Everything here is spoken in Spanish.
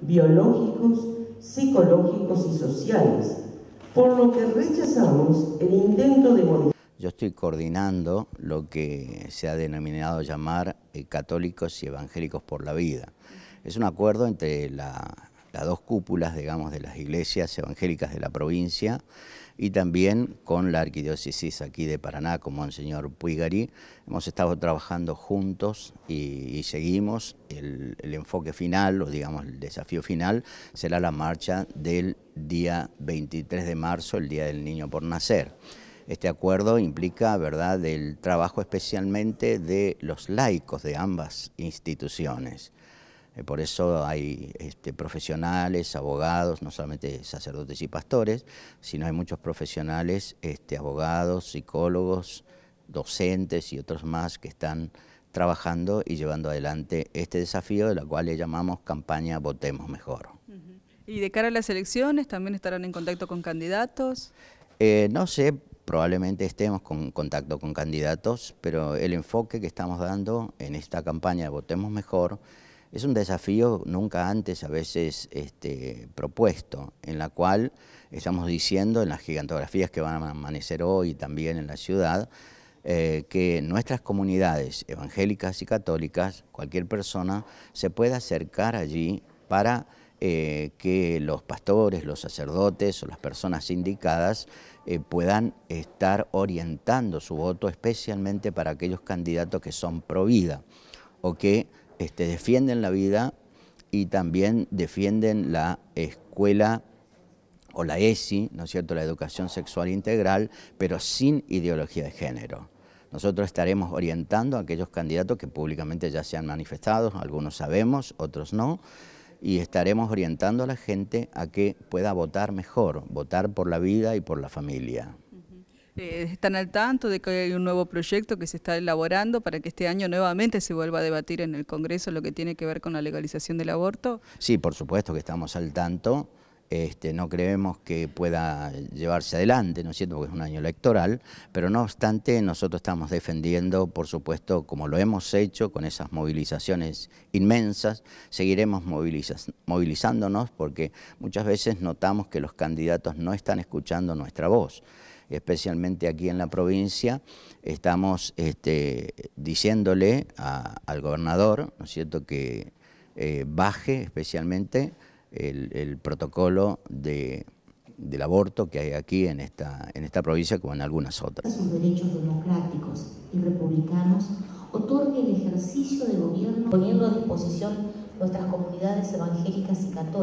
biológicos, psicológicos y sociales, por lo que rechazamos el intento de modificar. Yo estoy coordinando lo que se ha denominado llamar eh, Católicos y Evangélicos por la Vida. Es un acuerdo entre la las dos cúpulas, digamos, de las iglesias evangélicas de la provincia y también con la arquidiócesis aquí de Paraná, con Monseñor Puigari. Hemos estado trabajando juntos y, seguimos. El, el, enfoque final, o digamos el desafío final, será la marcha del día 23 de marzo, el Día del Niño por Nacer. Este acuerdo implica, ¿verdad?, el trabajo especialmente de los laicos de ambas instituciones. Eh, por eso hay este, profesionales, abogados, no solamente sacerdotes y pastores, sino hay muchos profesionales, este, abogados, psicólogos, docentes y otros más que están trabajando y llevando adelante este desafío, de la cual le llamamos campaña Votemos Mejor. ¿Y de cara a las elecciones también estarán en contacto con candidatos? Eh, no sé, probablemente estemos con contacto con candidatos, pero el enfoque que estamos dando en esta campaña Votemos Mejor es un desafío nunca antes a veces este, propuesto, en la cual estamos diciendo en las gigantografías que van a amanecer hoy también en la ciudad, eh, que nuestras comunidades evangélicas y católicas, cualquier persona, se pueda acercar allí para eh, que los pastores, los sacerdotes o las personas indicadas eh, puedan estar orientando su voto especialmente para aquellos candidatos que son pro vida o que este, defienden la vida y también defienden la escuela o la ESI, ¿no es cierto?, la educación sexual integral, pero sin ideología de género. Nosotros estaremos orientando a aquellos candidatos que públicamente ya se han manifestado, algunos sabemos, otros no, y estaremos orientando a la gente a que pueda votar mejor, votar por la vida y por la familia. Eh, ¿Están al tanto de que hay un nuevo proyecto que se está elaborando para que este año nuevamente se vuelva a debatir en el Congreso lo que tiene que ver con la legalización del aborto? Sí, por supuesto que estamos al tanto. Este, no creemos que pueda llevarse adelante, ¿no es cierto?, porque es un año electoral, pero no obstante nosotros estamos defendiendo, por supuesto, como lo hemos hecho con esas movilizaciones inmensas, seguiremos movilizándonos porque muchas veces notamos que los candidatos no están escuchando nuestra voz especialmente aquí en la provincia, estamos este, diciéndole a, al gobernador, ¿no es cierto?, que eh, baje especialmente el, el protocolo de, del aborto que hay aquí en esta, en esta provincia como en algunas otras. Sus derechos democráticos y republicanos otorgue el ejercicio de gobierno poniendo a disposición nuestras comunidades evangélicas y católicas.